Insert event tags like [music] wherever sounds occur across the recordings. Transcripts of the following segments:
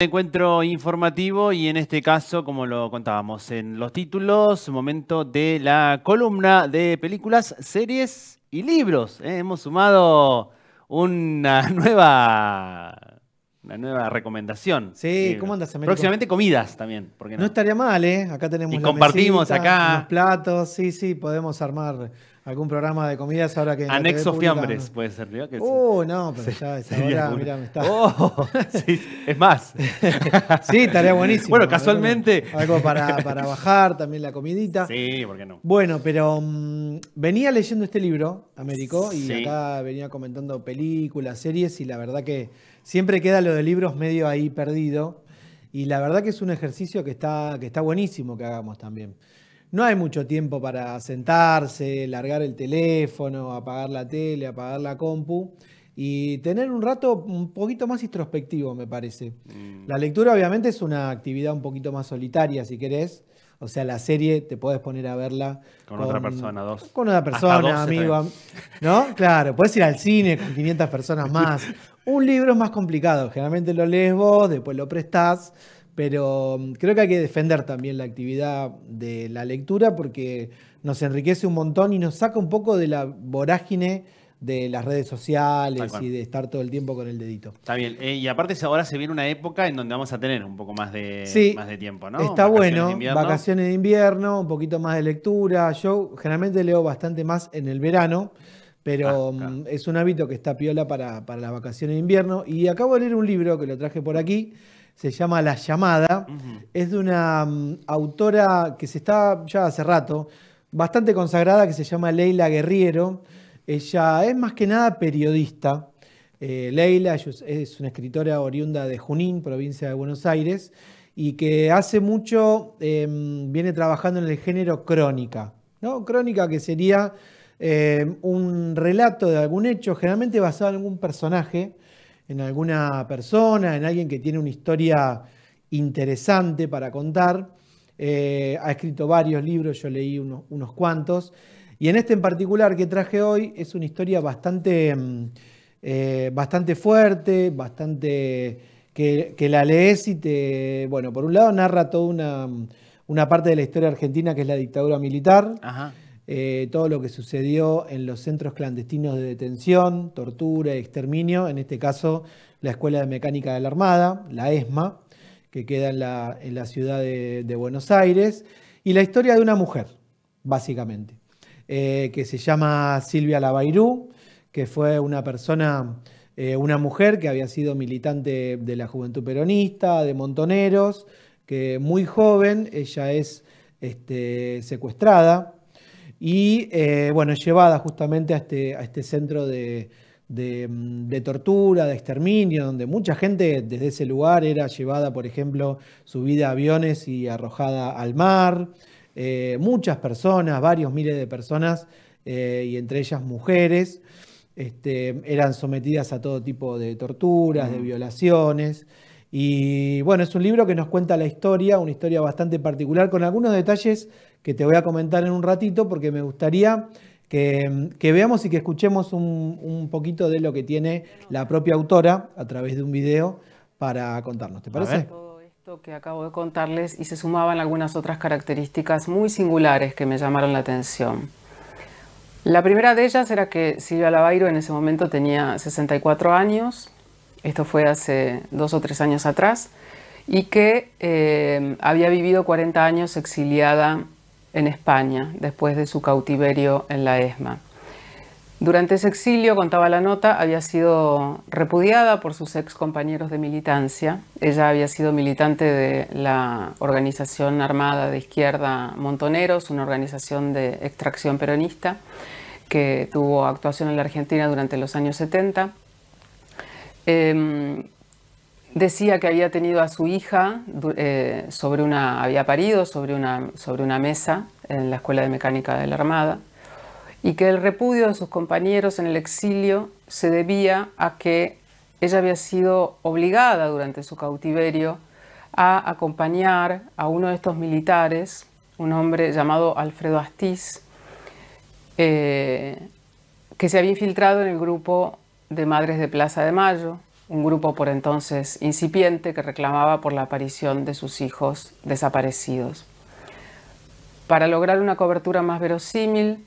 Encuentro informativo y en este caso, como lo contábamos en los títulos, momento de la columna de películas, series y libros. ¿eh? Hemos sumado una [laughs] nueva, una nueva recomendación. Sí, ¿cómo andas, Próximamente comidas también. no? estaría mal, ¿eh? Acá tenemos y compartimos acá. los platos, sí, sí, podemos armar algún programa de comidas ahora que. Anexo fiambres puede ser, ¿no? oh, no, pero ya es hora, mira, me está. Oh, es más. [laughs] sí, estaría buenísimo. Bueno, casualmente. Algo para, bajar, también la comidita. Sí, ¿por qué no? Bueno, pero mm, venía leyendo este libro, Américo, y acá venía comentando películas, series, y la verdad que siempre queda lo de libros medio ahí perdido. Y la verdad que es un ejercicio que está, que está buenísimo que hagamos también no hay mucho tiempo para sentarse, largar el teléfono, apagar la tele, apagar la compu y tener un rato un poquito más introspectivo, me parece. Mm. La lectura obviamente es una actividad un poquito más solitaria, si querés. O sea, la serie te puedes poner a verla con, otra persona, dos. Con otra persona, amigo. ¿No? Claro, puedes ir al cine con 500 personas más. [laughs] un libro es más complicado. Generalmente lo lees vos, después lo prestás. Pero mm, creo que hay que defender también la actividad de la lectura porque nos enriquece un montón y nos saca un poco de la vorágine de las redes sociales y de estar todo el tiempo con el dedito. Está bien. Eh, y aparte ahora se viene una época en donde vamos a tener un poco más de, más de tiempo, ¿no? Está bueno. vacaciones de invierno, un poquito más de lectura. Yo generalmente leo bastante más en el verano, pero ah, mm, es un hábito que está piola para, para las vacaciones de invierno. Y acabo de leer un libro que lo traje por aquí se llama La llamada, es de una mm, autora que se está ya hace rato, bastante consagrada, que se llama Leila Guerriero. Ella es más que nada periodista. Eh, Leila es una escritora oriunda de Junín, provincia de Buenos Aires, y que hace mucho em, viene trabajando en el género crónica. ¿no? Crónica que sería em, un relato de algún hecho, generalmente basado en algún personaje, en alguna persona, en alguien que tiene una historia interesante para contar. Eh, ha escrito varios libros, yo leí unos, cuantos. Y en este en particular que traje hoy es una historia bastante, mm, eh, bastante fuerte, bastante que, la lees y te... Bueno, por un lado narra toda una, una parte de la historia argentina que es la dictadura militar. Ajá. Eh, todo lo que sucedió en los centros clandestinos de detención, tortura y exterminio, en este caso la Escuela de Mecánica de la Armada, la ESMA, que queda en la, ciudad de, Buenos Aires, y la historia de una mujer, básicamente, eh, que se llama Silvia Lavairú, que fue una persona, eh, una mujer que había sido militante de la Juventud Peronista, de Montoneros, que muy joven, ella es este, secuestrada y eh, bueno, llevada justamente a este, este centro mm, de, tortura, de exterminio, donde mucha gente desde ese lugar era llevada, por ejemplo, subida a aviones y arrojada al mar. Eh, muchas personas, varios miles de personas, eh, y entre ellas mujeres, este, eran sometidas a todo tipo de torturas, de mm. violaciones. Y bueno, es un libro que nos cuenta la historia, una historia bastante particular, con algunos detalles que te voy a comentar en un ratito, porque me gustaría que, veamos y que escuchemos un, un, poquito de lo que tiene la propia autora a través de un video para contarnos. ¿Te parece? esto que acabo de contarles y se sumaban algunas otras características muy singulares que me llamaron la atención. La primera de ellas era que Silvia Lavairo en ese momento tenía 64 años, esto fue hace dos o tres años atrás, y que eh, había vivido 40 años exiliada en España después de su cautiverio en la ESMA. Durante ese exilio, contaba la nota, había sido repudiada por sus ex compañeros de militancia. Ella había sido militante de la Organización Armada de Izquierda Montoneros, una organización de extracción peronista que tuvo actuación en la Argentina durante los años 70. Em, decía que había tenido a su hija eh, sobre una, había parido sobre una, sobre una mesa en la Escuela de Mecánica de la Armada y que el repudio de sus compañeros en el exilio se debía a que ella había sido obligada durante su cautiverio a acompañar a uno de estos militares, un hombre llamado Alfredo Astiz, eh, que se había infiltrado en el grupo de Madres de Plaza de Mayo, un grupo por entonces incipiente que reclamaba por la aparición de sus hijos desaparecidos. Para lograr una cobertura más verosímil,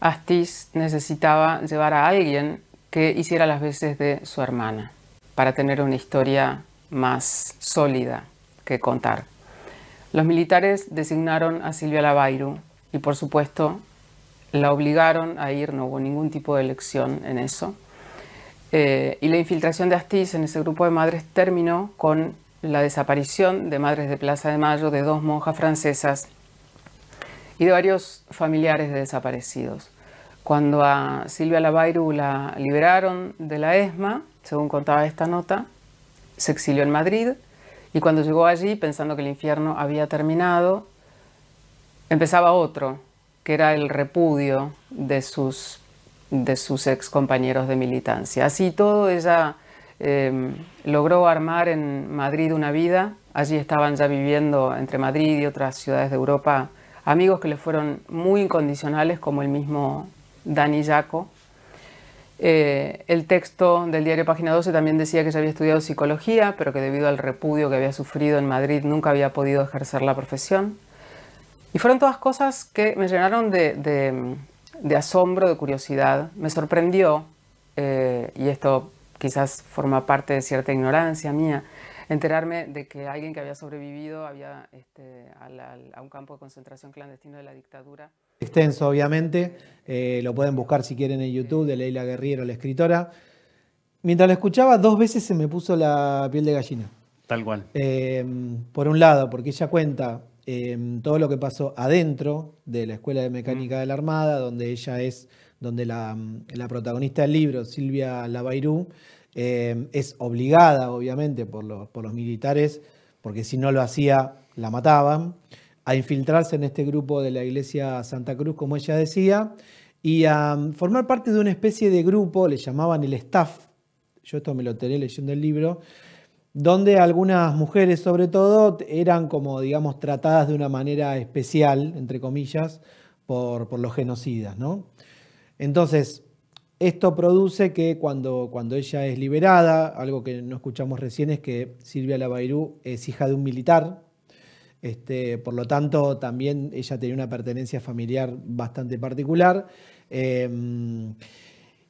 Astiz necesitaba llevar a alguien que hiciera las veces de su hermana, para tener una historia más sólida que contar. Los militares designaron a Silvia Lavairu y por supuesto la obligaron a ir, no hubo ningún tipo de elección en eso eh, y la infiltración de Astiz en ese grupo de madres terminó con la desaparición de madres de Plaza de Mayo, de dos monjas francesas y de varios familiares de desaparecidos. Cuando a Silvia Lavairu la liberaron de la ESMA, según contaba esta nota, se exilió en Madrid y cuando llegó allí, pensando que el infierno había terminado, empezaba otro, que era el repudio de sus de sus ex compañeros de militancia. Así todo, ella em, logró armar en Madrid una vida. Allí estaban ya viviendo entre Madrid y otras ciudades de Europa amigos que le fueron muy incondicionales, como el mismo Dani Jaco. Eh, el texto del diario Página 12 también decía que ya había estudiado psicología, pero que debido al repudio que había sufrido en Madrid nunca había podido ejercer la profesión. Y fueron todas cosas que me llenaron de de asombro, de curiosidad. Me sorprendió, eh, y esto quizás forma parte de cierta ignorancia mía, enterarme de que alguien que había sobrevivido había, este, a, un campo de concentración clandestino de la dictadura. Extenso, obviamente. Eh, lo pueden buscar si quieren en YouTube, de Leila Guerrero, la escritora. Mientras la escuchaba, dos veces se me puso la piel de gallina. Tal cual. Eh, por un lado, porque ella cuenta Em, todo lo que pasó adentro de la Escuela de Mecánica mm. de la Armada, donde ella es, donde la, mm, protagonista del libro, Silvia Lavairú, em, es obligada, obviamente, por, los militares, porque si no lo hacía, la mataban, a infiltrarse en este grupo de la Iglesia Santa Cruz, como ella decía, y a mm, formar parte de una especie de grupo, le llamaban el staff, yo esto me lo tenía leyendo el libro, donde algunas mujeres sobre todo eran como, digamos, tratadas de una manera especial, entre comillas, por, los genocidas. ¿no? Entonces, esto produce que cuando, cuando, ella es liberada, algo que no escuchamos recién es que Silvia Lavairú es hija de un militar, este, por lo tanto también ella tenía una pertenencia familiar bastante particular. Em,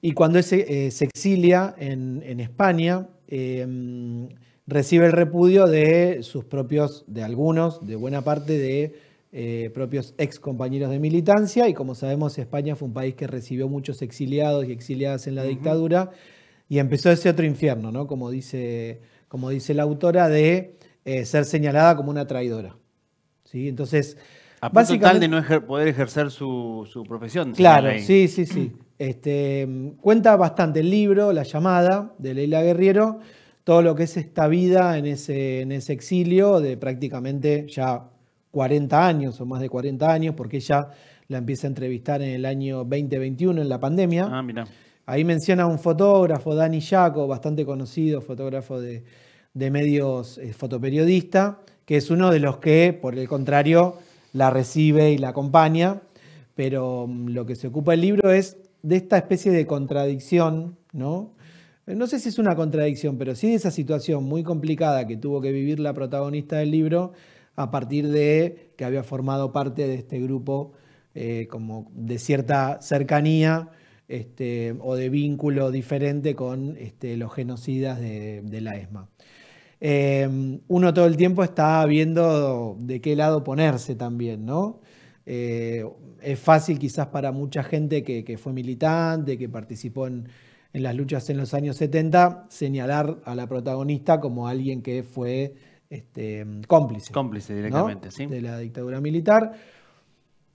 y cuando eh, se exilia en, España, em, recibe el repudio de sus propios, de algunos, de buena parte de eh, propios ex compañeros de militancia y como sabemos España fue un país que recibió muchos exiliados y exiliadas en la dictadura y empezó ese otro infierno, como, dice, como dice la autora, de eh, ser señalada como una traidora. ¿sí? Entonces, a de no poder ejercer su, profesión. Claro, sí, sí, sí. Este, cuenta bastante el libro, La llamada, de Leila Guerriero todo lo que es esta vida en ese, exilio de prácticamente ya 40 años o más de 40 años, porque ella la empieza a entrevistar en el año 2021, en la pandemia. Ah, mira. Ahí menciona a un fotógrafo, Dani Jaco, bastante conocido, fotógrafo de, medios, eh, fotoperiodista, que es uno de los que, por el contrario, la recibe y la acompaña. Pero mm, lo que se ocupa el libro es de esta especie de contradicción, ¿no? Eh, no sé si es una contradicción, pero sí de esa situación muy complicada que tuvo que vivir la protagonista del libro a partir de que había formado parte de este grupo eh, como de cierta cercanía este, o de vínculo diferente con este, los genocidas de, la ESMA. Em, uno todo el tiempo está viendo de qué lado ponerse también, ¿no? Eh, es fácil quizás para mucha gente que fue militante, que participó en en las luchas en los años 70, señalar a la protagonista como alguien que fue este, cómplice. Cómplice directamente, De la dictadura militar.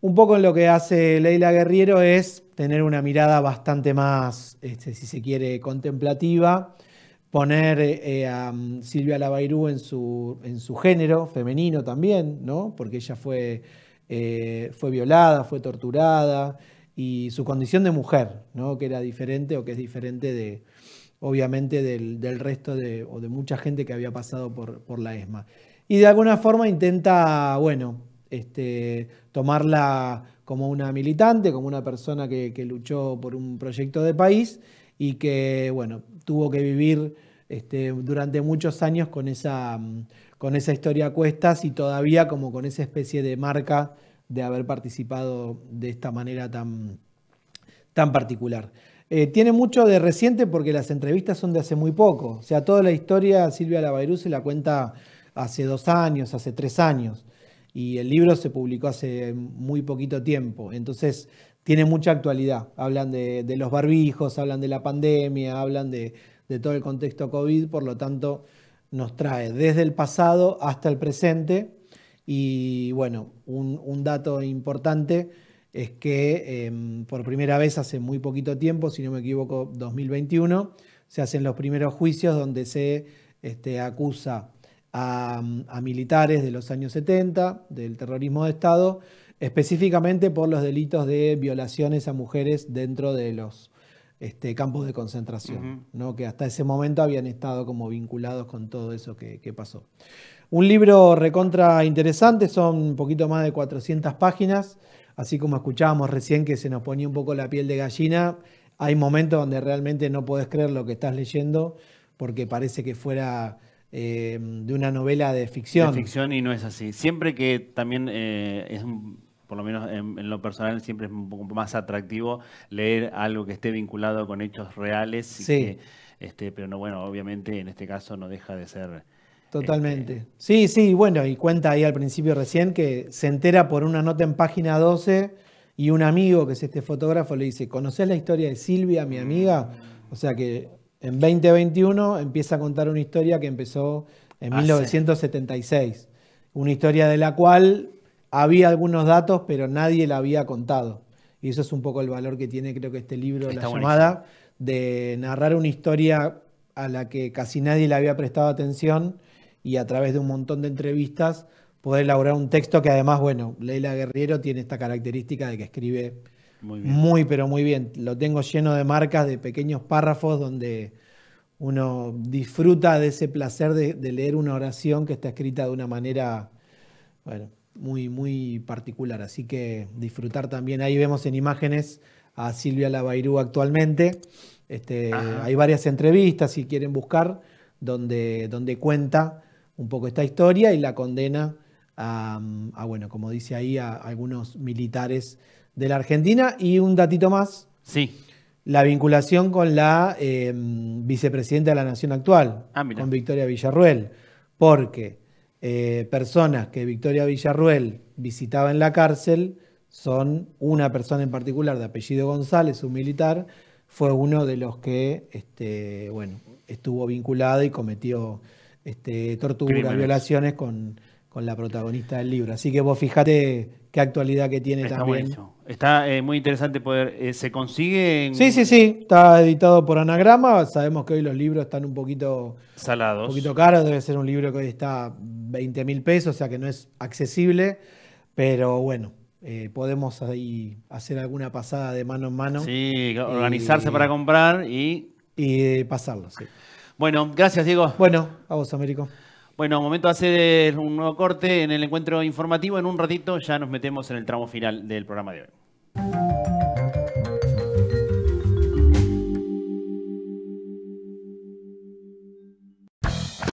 Un poco lo que hace Leila Guerriero es tener una mirada bastante más, este, si se quiere, contemplativa, poner eh, a mm, Silvia Lavairú en su, en su género femenino también, ¿no? Porque ella fue, eh, fue violada, fue torturada y su condición de mujer, que era diferente o que es diferente de, obviamente, del, resto de, o de mucha gente que había pasado por, la ESMA. Y de alguna forma intenta, bueno, este, tomarla como una militante, como una persona que, luchó por un proyecto de país y que, bueno, tuvo que vivir este, durante muchos años con esa, con esa historia a cuestas y todavía como con esa especie de marca de haber participado de esta manera tan, tan particular. Eh, tiene mucho de reciente porque las entrevistas son de hace muy poco. O sea, toda la historia Silvia Lavairú se la cuenta hace dos años, hace tres años. Y el libro se publicó hace muy poquito tiempo. Entonces, tiene mucha actualidad. Hablan de, los barbijos, hablan de la pandemia, hablan de todo el contexto COVID. Por lo tanto, nos trae desde el pasado hasta el presente y bueno, un, dato importante es que em, por primera vez hace muy poquito tiempo, si no me equivoco, 2021, se hacen los primeros juicios donde se este, acusa a, militares de los años 70, del terrorismo de Estado, específicamente por los delitos de violaciones a mujeres dentro de los este, campos de concentración, ¿no? que hasta ese momento habían estado como vinculados con todo eso que pasó. Un libro recontra interesante, son un poquito más de 400 páginas, así como escuchábamos recién que se nos ponía un poco la piel de gallina, hay momentos donde realmente no podés creer lo que estás leyendo porque parece que fuera eh, de una novela de ficción. De ficción y no es así. Siempre que también eh, es por lo menos en, lo personal, siempre es un poco más atractivo leer algo que esté vinculado con hechos reales. Este, pero no, bueno, obviamente en este caso no deja de ser Totalmente. Este, sí, sí, bueno, y cuenta ahí al principio recién que se entera por una nota en página 12 y un amigo que es este fotógrafo le dice, ¿conoces la historia de Silvia, mi amiga? Mm. O sea que en 2021 empieza a contar una historia que empezó en 1976, ah, una historia de la cual había algunos datos pero nadie la había contado. Y eso es un poco el valor que tiene creo que este libro, La llamada, de narrar una historia a la que casi nadie le había prestado atención y a través de un montón de entrevistas poder elaborar un texto que además, bueno, Leila Guerriero tiene esta característica de que escribe muy, pero muy bien. Lo tengo lleno de marcas, de pequeños párrafos donde uno disfruta de ese placer de, leer una oración que está escrita de una manera, bueno, muy, muy particular. Así que disfrutar también. Ahí vemos en imágenes a Silvia Lavairú actualmente. Este, hay varias entrevistas, si quieren buscar, donde, donde cuenta un poco esta historia y la condena a, bueno, como dice ahí, a algunos militares de la Argentina. Y un datito más. Sí. La vinculación con la eh, vicepresidenta de la Nación actual, ah, con Victoria Villarruel, porque eh, personas que Victoria Villarruel visitaba en la cárcel son una persona en particular de apellido González, un militar, fue uno de los que este, bueno, estuvo vinculado y cometió este, tortura, violaciones con, la protagonista del libro. Así que vos fijate qué actualidad que tiene Está también. Está eh, muy interesante poder. Eh, ¿Se consigue? Sí, sí, sí. Está editado por Anagrama. Sabemos que hoy los libros están un poquito. Salados. Un poquito caros. Debe ser un libro que hoy está 20 mil pesos, o sea que no es accesible. Pero bueno, eh, podemos ahí hacer alguna pasada de mano en mano. Sí, organizarse para comprar y. Y pasarlo, sí. Bueno, gracias, Diego. Bueno, a vos, Américo. Bueno, momento de hacer un nuevo corte en el encuentro informativo. En un ratito ya nos metemos en el tramo final del programa de hoy.